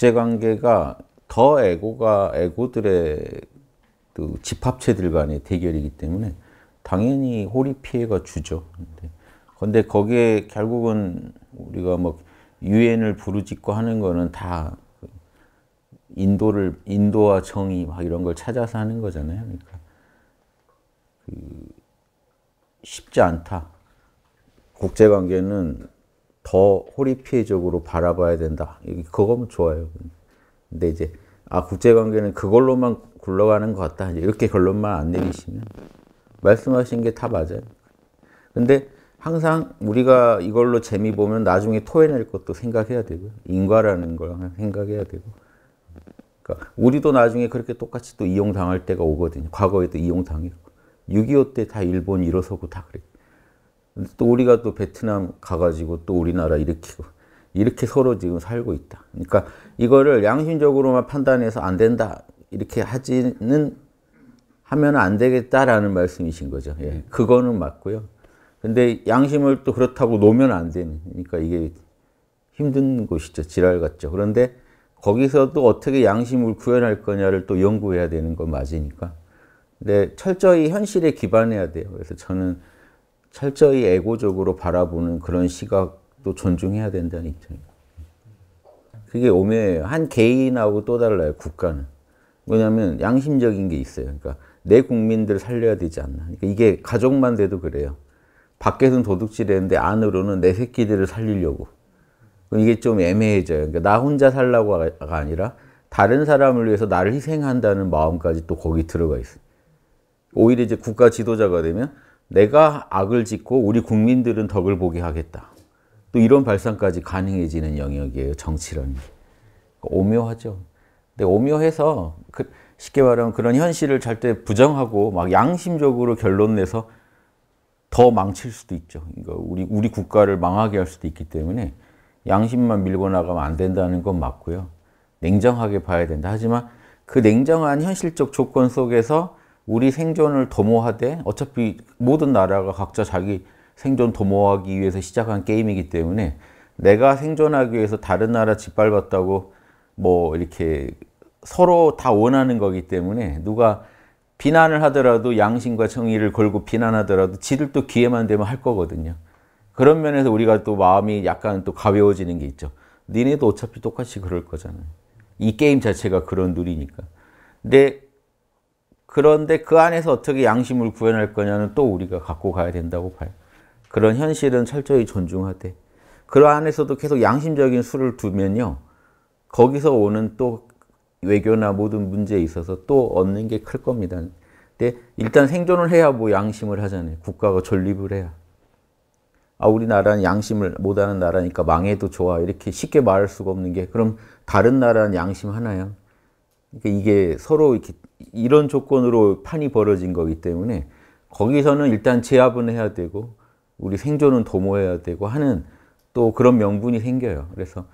국제관계가 더 에고가 에고들의 그 집합체들 간의 대결이기 때문에 당연히 호리 피해가 주죠. 근데, 데 거기에 결국은 우리가 뭐 유엔을 부르짖고 하는 거는 다 그 인도를 인도와 정의 막 이런 걸 찾아서 하는 거잖아요. 그러니까 그 쉽지 않다. 국제관계는 더 호리피해적으로 바라봐야 된다. 그거면 좋아요. 근데 이제 아 국제관계는 그걸로만 굴러가는 것 같다. 이렇게 결론만 안 내리시면 말씀하신 게 다 맞아요. 근데 항상 우리가 이걸로 재미 보면 나중에 토해낼 것도 생각해야 되고 인과라는 걸 생각해야 되고 그러니까 우리도 나중에 그렇게 똑같이 또 이용당할 때가 오거든요. 과거에도 이용당했고 6.25 때 다 일본 일어서고 다 그랬고 또 우리가 또 베트남 가가지고 또 우리나라 일으키고 이렇게 서로 지금 살고 있다. 그러니까 이거를 양심적으로만 판단해서 안 된다 이렇게 하지는 하면 안 되겠다라는 말씀이신 거죠. 예, 그거는 맞고요. 근데 양심을 또 그렇다고 놓으면 안 되는. 그러니까 이게 힘든 곳이죠. 지랄 같죠. 그런데 거기서도 어떻게 양심을 구현할 거냐를 또 연구해야 되는 건 맞으니까. 근데 철저히 현실에 기반해야 돼요. 그래서 저는 철저히 애고적으로 바라보는 그런 시각도 존중해야 된다는 입장입니다. 그게 오묘해요. 한 개인하고 또 달라요, 국가는. 왜냐하면 양심적인 게 있어요. 그러니까 내 국민들 살려야 되지 않나. 그러니까 이게 가족만 돼도 그래요. 밖에서는 도둑질했는데 안으로는 내 새끼들을 살리려고. 이게 좀 애매해져요. 그러니까 나 혼자 살라고가 아니라 다른 사람을 위해서 나를 희생한다는 마음까지 또 거기 들어가 있어요. 오히려 이제 국가 지도자가 되면 내가 악을 짓고 우리 국민들은 덕을 보게 하겠다. 또 이런 발상까지 가능해지는 영역이에요. 정치란 그러니까 오묘하죠. 근데 오묘해서 그 쉽게 말하면 그런 현실을 절대 부정하고 막 양심적으로 결론 내서 더 망칠 수도 있죠. 그러니까 우리 우리 국가를 망하게 할 수도 있기 때문에 양심만 밀고 나가면 안 된다는 건 맞고요. 냉정하게 봐야 된다. 하지만 그 냉정한 현실적 조건 속에서 우리 생존을 도모하되 어차피 모든 나라가 각자 자기 생존 도모하기 위해서 시작한 게임이기 때문에 내가 생존하기 위해서 다른 나라 짓밟았다고 뭐 이렇게 서로 다 원하는 거기 때문에 누가 비난을 하더라도 양심과 정의를 걸고 비난하더라도 지들 또 기회만 되면 할 거거든요. 그런 면에서 우리가 또 마음이 약간 또 가벼워지는 게 있죠. 니네도 어차피 똑같이 그럴 거잖아요. 이 게임 자체가 그런 룰이니까. 근데 그런데 그 안에서 어떻게 양심을 구현할 거냐는 또 우리가 갖고 가야 된다고 봐요. 그런 현실은 철저히 존중하되 그 안에서도 계속 양심적인 수를 두면요. 거기서 오는 또 외교나 모든 문제에 있어서 또 얻는 게 클 겁니다. 근데 일단 생존을 해야 뭐 양심을 하잖아요. 국가가 존립을 해야. 아, 우리나라는 양심을 못하는 나라니까 망해도 좋아. 이렇게 쉽게 말할 수가 없는 게 그럼 다른 나라는 양심 하나야. 그러니까 이게 서로 이렇게 이런 조건으로 판이 벌어진 거기 때문에 거기서는 일단 제압은 해야 되고 우리 생존은 도모해야 되고 하는 또 그런 명분이 생겨요. 그래서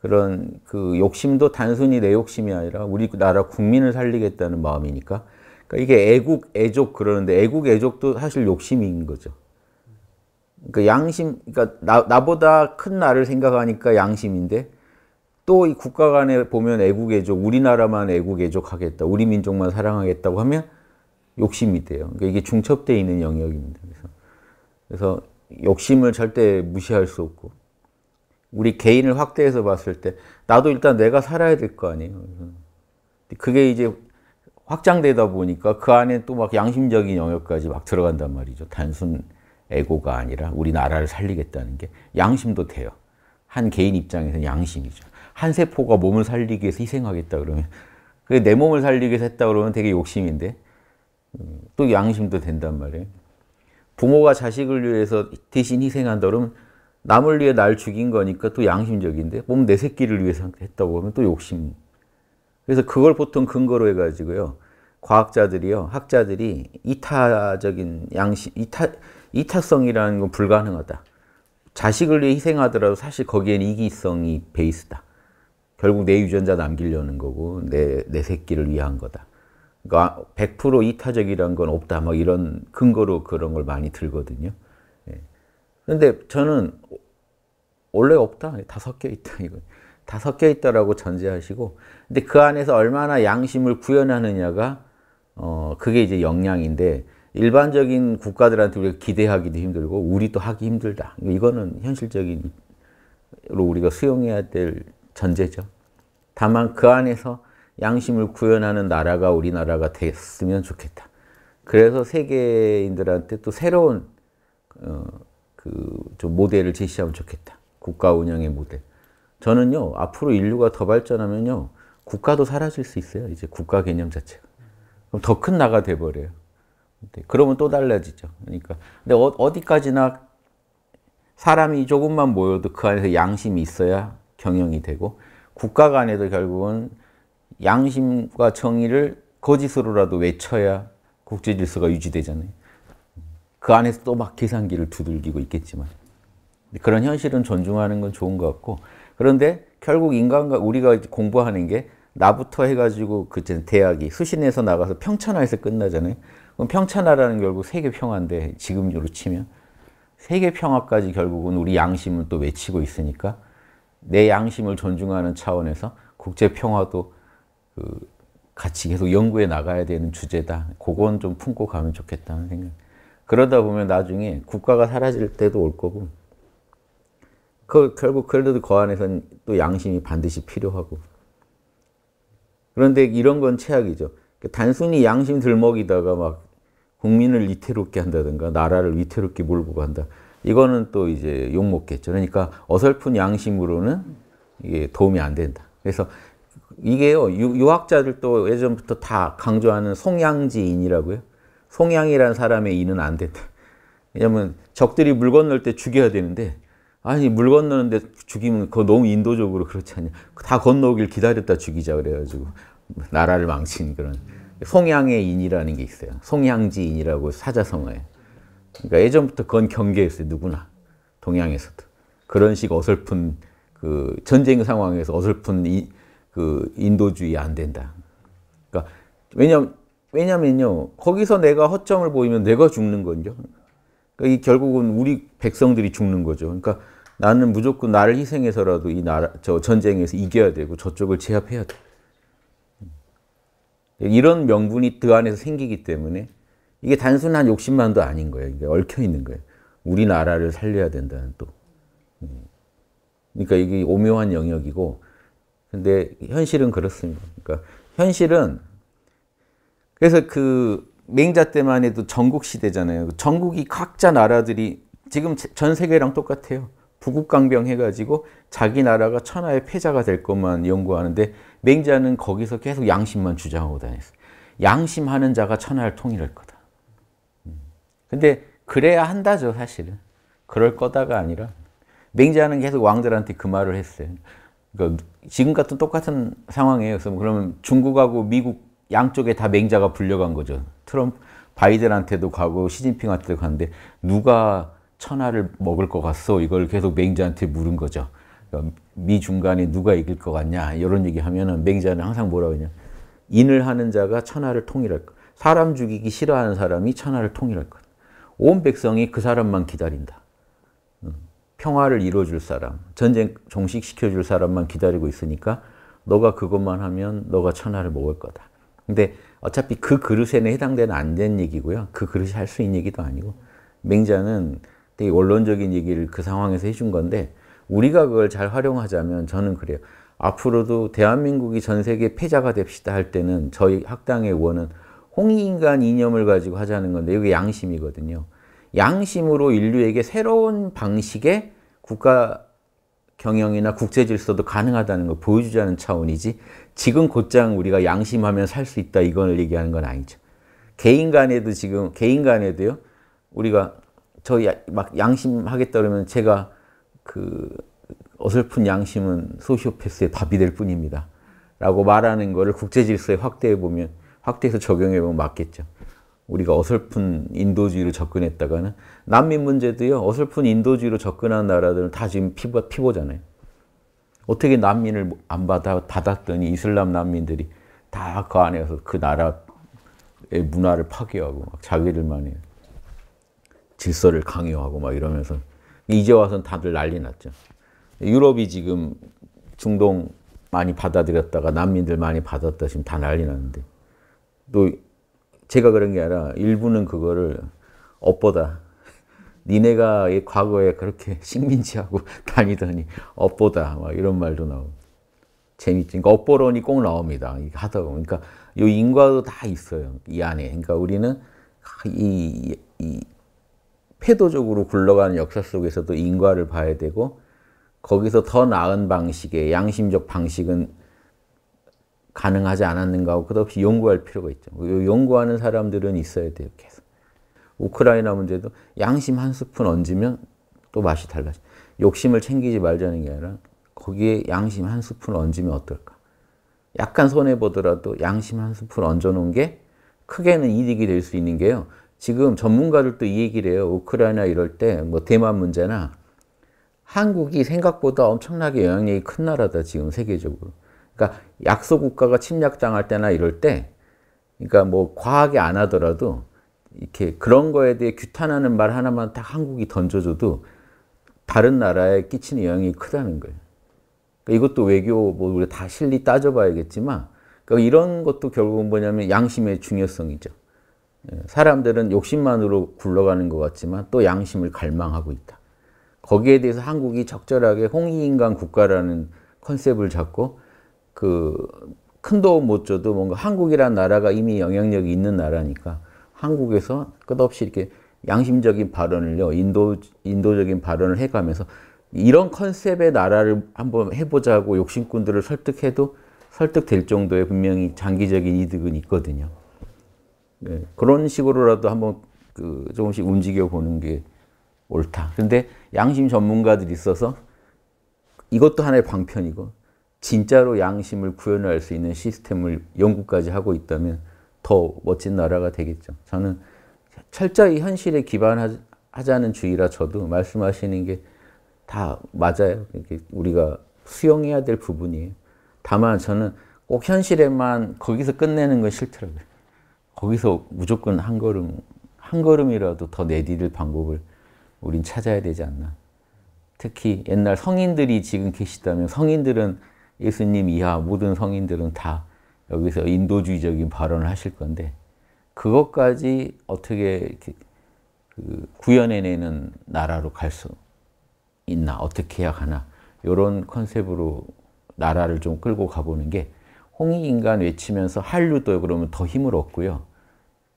그런 그 욕심도 단순히 내 욕심이 아니라 우리나라 국민을 살리겠다는 마음이니까 그러니까 이게 애국 애족 그러는데 애국 애족도 사실 욕심인 거죠. 그러니까 양심 그러니까 나, 나보다 큰 나를 생각하니까 양심인데 또이 국가 간에 보면 애국애족, 우리나라만 애국애족하겠다, 우리 민족만 사랑하겠다고 하면 욕심이 돼요. 그러니까 이게 중첩되어 있는 영역입니다. 그래서, 그래서 욕심을 절대 무시할 수 없고 우리 개인을 확대해서 봤을 때 나도 일단 내가 살아야 될 거 아니에요. 그게 이제 확장되다 보니까 그 안에 또 막 양심적인 영역까지 막 들어간단 말이죠. 단순 애고가 아니라 우리 나라를 살리겠다는 게 양심도 돼요. 한 개인 입장에서는 양심이죠. 한 세포가 몸을 살리기 위해서 희생하겠다 그러면 그내 몸을 살리기 위해서 했다 그러면 되게 욕심인데 음, 또 양심도 된단 말이에요. 부모가 자식을 위해서 대신 희생한다 그러면 남을 위해 날 죽인 거니까 또 양심적인데 몸 내 새끼를 위해서 했다고 하면 또 욕심. 그래서 그걸 보통 근거로 해가지고요. 과학자들이요, 학자들이 이타적인 양심, 이타, 이타성이라는 건 불가능하다. 자식을 위해 희생하더라도 사실 거기엔 이기성이 베이스다. 결국 내 유전자 남기려는 거고 내, 내 새끼를 위한 거다. 그러니까 100% 이타적이란 건 없다. 막 뭐 이런 근거로 그런 걸 많이 들거든요. 예. 근데 저는 원래 없다. 다 섞여 있다. 이거. 다 섞여 있다라고 전제하시고 근데 그 안에서 얼마나 양심을 구현하느냐가 어 그게 이제 역량인데 일반적인 국가들한테 우리가 기대하기도 힘들고 우리도 하기 힘들다. 이거는 현실적인 로 우리가 수용해야 될 전제죠. 다만 그 안에서 양심을 구현하는 나라가 우리나라가 됐으면 좋겠다. 그래서 세계인들한테 또 새로운 어, 그좀 모델을 제시하면 좋겠다. 국가 운영의 모델. 저는요 앞으로 인류가 더 발전하면요 국가도 사라질 수 있어요. 이제 국가 개념 자체가 그럼 더 큰 나가 돼버려요. 네, 그러면 또 달라지죠. 그러니까 근데 어, 디까지나 사람이 조금만 모여도 그 안에서 양심이 있어야 경영이 되고 국가 간에도 결국은 양심과 정의를 거짓으로라도 외쳐야 국제 질서가 유지되잖아요. 그 안에서 또 막 계산기를 두들기고 있겠지만 그런 현실은 존중하는 건 좋은 것 같고 그런데 결국 인간과 우리가 공부하는 게 나부터 해가지고 그때 대학이 수신에서 나가서 평천하에서 끝나잖아요. 그럼 평천하라는 결국 세계 평화인데 지금으로 치면 세계 평화까지 결국은 우리 양심은 또 외치고 있으니까 내 양심을 존중하는 차원에서 국제 평화도 그 같이 계속 연구해 나가야 되는 주제다. 그건 좀 품고 가면 좋겠다는 생각. 그러다 보면 나중에 국가가 사라질 때도 올 거고, 그, 결국 그래도 그 안에서는 또 양심이 반드시 필요하고. 그런데 이런 건 최악이죠. 단순히 양심 들먹이다가 막 국민을 위태롭게 한다든가, 나라를 위태롭게 몰고 간다. 이거는 또 이제 욕먹겠죠. 그러니까 어설픈 양심으로는 이게 도움이 안 된다. 그래서 이게요, 유, 학자들도 예전부터 다 강조하는 송양지인이라고요. 송양이라는 사람의 인은 안 된다. 왜냐면 적들이 물 건널 때 죽여야 되는데 아니 물 건너는데 죽이면 그거 너무 인도적으로 그렇지 않냐. 다 건너오길 기다렸다 죽이자 그래가지고 나라를 망친 그런 송양의 인이라는 게 있어요. 송양지인이라고 사자성어예요. 그러니까 예전부터 그건 경계였어요. 누구나. 동양에서도. 그런 식 어설픈 그 전쟁 상황에서 어설픈 이, 그 인도주의 안 된다. 그러니까 왜냐면 왜냐면요. 거기서 내가 허점을 보이면 내가 죽는 거죠. 그러니까 이 결국은 우리 백성들이 죽는 거죠. 그러니까 나는 무조건 나를 희생해서라도 이 나라 저 전쟁에서 이겨야 되고 저쪽을 제압해야 돼. 이런 명분이 그 안에서 생기기 때문에 이게 단순한 욕심만도 아닌 거예요. 이게 얽혀 있는 거예요. 우리나라를 살려야 된다는 또. 음. 그러니까 이게 오묘한 영역이고, 근데 현실은 그렇습니다. 그러니까 현실은 그래서 그 맹자 때만 해도 전국 시대잖아요. 전국이 각자 나라들이 지금 전 세계랑 똑같아요. 부국강병 해가지고 자기 나라가 천하의 패자가 될 것만 연구하는데 맹자는 거기서 계속 양심만 주장하고 다녔어요. 양심하는 자가 천하를 통일할 거다. 근데 그래야 한다죠, 사실은. 그럴 거다가 아니라 맹자는 계속 왕들한테 그 말을 했어요. 그러니까 지금 같은 똑같은 상황이에요. 그러면 중국하고 미국 양쪽에 다 맹자가 불려간 거죠. 트럼프, 바이든한테도 가고 시진핑한테도 가는데 누가 천하를 먹을 것 같소? 이걸 계속 맹자한테 물은 거죠. 그러니까 미 중간에 누가 이길 것 같냐? 이런 얘기 하면은 맹자는 항상 뭐라고 하냐? 인을 하는 자가 천하를 통일할 것. 사람 죽이기 싫어하는 사람이 천하를 통일할 것. 온 백성이 그 사람만 기다린다. 음, 평화를 이루어줄 사람, 전쟁 종식시켜줄 사람만 기다리고 있으니까 너가 그것만 하면 너가 천하를 먹을 거다. 근데 어차피 그 그릇에는 해당되는 안 된 얘기고요. 그 그릇이 할 수 있는 얘기도 아니고 맹자는 되게 원론적인 얘기를 그 상황에서 해준 건데 우리가 그걸 잘 활용하자면 저는 그래요. 앞으로도 대한민국이 전 세계 패자가 됩시다 할 때는 저희 학당의 원은 홍익인간 이념을 가지고 하자는 건데 이게 양심이거든요. 양심으로 인류에게 새로운 방식의 국가 경영이나 국제 질서도 가능하다는 걸 보여주자는 차원이지 지금 곧장 우리가 양심하면 살 수 있다 이걸 얘기하는 건 아니죠. 개인 간에도 지금 개인 간에도요. 우리가 저막 양심하겠다 그러면 제가 그 어설픈 양심은 소시오패스의 밥이 될 뿐입니다. 라고 말하는 거를 국제 질서에 확대해 보면 확대해서 적용해보면 맞겠죠. 우리가 어설픈 인도주의로 접근했다가는 난민 문제도요. 어설픈 인도주의로 접근한 나라들은 다 지금 피보, 피보잖아요. 어떻게 난민을 안 받아 받았더니 이슬람 난민들이 다 그 안에서 그 나라의 문화를 파괴하고 자기들만의 질서를 강요하고 막 이러면서 이제 와서는 다들 난리 났죠. 유럽이 지금 중동 많이 받아들였다가 난민들 많이 받았다 지금 다 난리 났는데 또 제가 그런 게 아니라 일부는 그거를 업보다 니네가 과거에 그렇게 식민지하고 다니더니 업보다 막 이런 말도 나오고 재밌지. 그러니까 업보론이 꼭 나옵니다. 하다 보면 그러니까 요 인과도 다 있어요 이 안에. 그러니까 우리는 이, 이 패도적으로 굴러가는 역사 속에서도 인과를 봐야 되고 거기서 더 나은 방식의 양심적 방식은 가능하지 않았는가 하고 끝없이 연구할 필요가 있죠. 연구하는 사람들은 있어야 돼요, 계속. 우크라이나 문제도 양심 한 스푼 얹으면 또 맛이 달라져. 욕심을 챙기지 말자는 게 아니라 거기에 양심 한 스푼 얹으면 어떨까? 약간 손해보더라도 양심 한 스푼 얹어놓은 게 크게는 이득이 될 수 있는 게요. 지금 전문가들도 이 얘기를 해요. 우크라이나 이럴 때 뭐 대만 문제나 한국이 생각보다 엄청나게 영향력이 큰 나라다, 지금 세계적으로. 그러니까 약소 국가가 침략당할 때나 이럴 때 그러니까 뭐 과하게 안 하더라도 이렇게 그런 거에 대해 규탄하는 말 하나만 딱 한국이 던져줘도 다른 나라에 끼치는 영향이 크다는 거예요. 그러니까 이것도 외교 뭐 우리 다 실리 따져봐야겠지만 그러니까 이런 것도 결국은 뭐냐면 양심의 중요성이죠. 예, 사람들은 욕심만으로 굴러가는 것 같지만 또 양심을 갈망하고 있다. 거기에 대해서 한국이 적절하게 홍익인간 국가라는 컨셉을 잡고 그큰 도움 못 줘도 뭔가 한국이란 나라가 이미 영향력이 있는 나라니까 한국에서 끝없이 이렇게 양심적인 발언을요, 인도, 인도적인 발언을 해가면서 이런 컨셉의 나라를 한번 해보자고 욕심꾼들을 설득해도 설득될 정도의 분명히 장기적인 이득은 있거든요. 네, 그런 식으로라도 한번 그 조금씩 움직여 보는 게 옳다. 그런데 양심 전문가들이 있어서 이것도 하나의 방편이고 진짜로 양심을 구현할 수 있는 시스템을 연구까지 하고 있다면 더 멋진 나라가 되겠죠. 저는 철저히 현실에 기반하자는 주의라 저도 말씀하시는 게 다 맞아요. 우리가 수용해야 될 부분이에요. 다만 저는 꼭 현실에만 거기서 끝내는 건 싫더라고요. 거기서 무조건 한 걸음, 한 걸음이라도 더 내디딜 방법을 우린 찾아야 되지 않나. 특히 옛날 성인들이 지금 계시다면 성인들은 예수님 이하 모든 성인들은 다 여기서 인도주의적인 발언을 하실 건데 그것까지 어떻게 이렇게 그 구현해내는 나라로 갈 수 있나 어떻게 해야 하나 이런 컨셉으로 나라를 좀 끌고 가보는 게 홍익인간 외치면서 한류도 그러면 더 힘을 얻고요.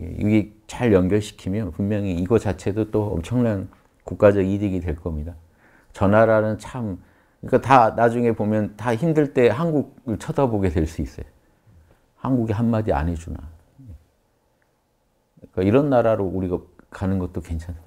예, 이게 잘 연결시키면 분명히 이거 자체도 또 엄청난 국가적 이득이 될 겁니다. 저 나라는 참 그러니까 다 나중에 보면 다 힘들 때 한국을 쳐다보게 될 수 있어요. 한국이 한마디 안 해주나. 그러니까 이런 나라로 우리가 가는 것도 괜찮은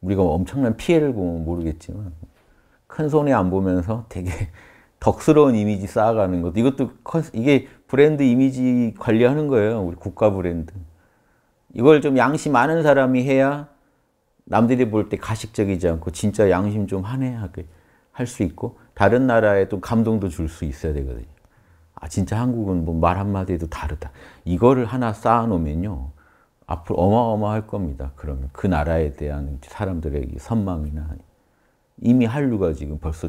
우리가 엄청난 피해를 보면 모르겠지만 큰 손해 안 보면서 되게 덕스러운 이미지 쌓아가는 것 이것도 이게 브랜드 이미지 관리하는 거예요. 우리 국가 브랜드. 이걸 좀 양심 많은 사람이 해야 남들이 볼 때 가식적이지 않고 진짜 양심 좀 하네 하게 할 수 있고 다른 나라에 또 감동도 줄 수 있어야 되거든요. 아 진짜 한국은 뭐 말 한마디도 다르다. 이거를 하나 쌓아놓으면요. 앞으로 어마어마할 겁니다. 그러면 그 나라에 대한 사람들의 선망이나 이미 한류가 지금 벌써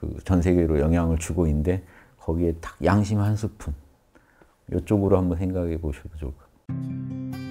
그전 세계로 영향을 주고 있는데 거기에 딱 양심 한 스푼 이쪽으로 한번 생각해 보셔도 좋을 것 같아요.